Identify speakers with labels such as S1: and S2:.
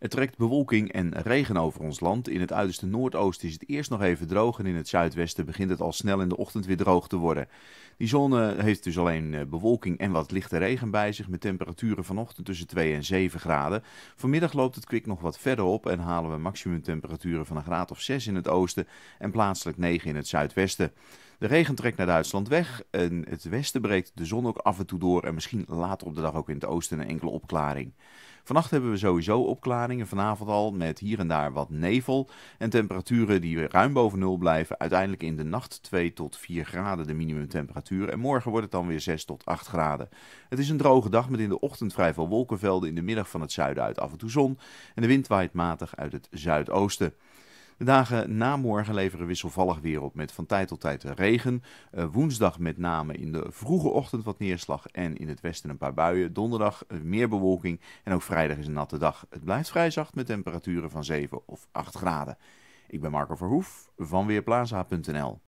S1: Er trekt bewolking en regen over ons land. In het uiterste noordoosten is het eerst nog even droog en in het zuidwesten begint het al snel in de ochtend weer droog te worden. Die zon heeft dus alleen eh, bewolking en wat lichte regen bij zich met temperaturen vanochtend tussen 2 en 7 graden. Vanmiddag loopt het kwik nog wat verder op en halen we maximumtemperaturen van een graad of 6 in het oosten en plaatselijk 9 in het zuidwesten. De regen trekt naar Duitsland weg. In het westen breekt de zon ook af en toe door en misschien later op de dag ook in het oosten een enkele opklaring. Vannacht hebben we sowieso opklaringen. Vanavond al met hier en daar wat nevel. En temperaturen die ruim boven nul blijven. Uiteindelijk in de nacht 2 tot 4 graden de minimumtemperatuur. En morgen wordt het dan weer 6 tot 8 graden. Het is een droge dag met in de ochtend vrij veel wolkenvelden. In de middag van het zuiden uit af en toe zon. En de wind waait matig uit het zuidoosten. De dagen na morgen leveren wisselvallig weer op met van tijd tot tijd regen. Eh, woensdag met name in de vroege ochtend wat neerslag en in het westen een paar buien. Donderdag eh, meer bewolking en ook vrijdag is een natte dag. Het blijft vrij zacht met temperaturen van 7 of 8 graden. Ik ben Marco Verhoef van Weerplaza.nl.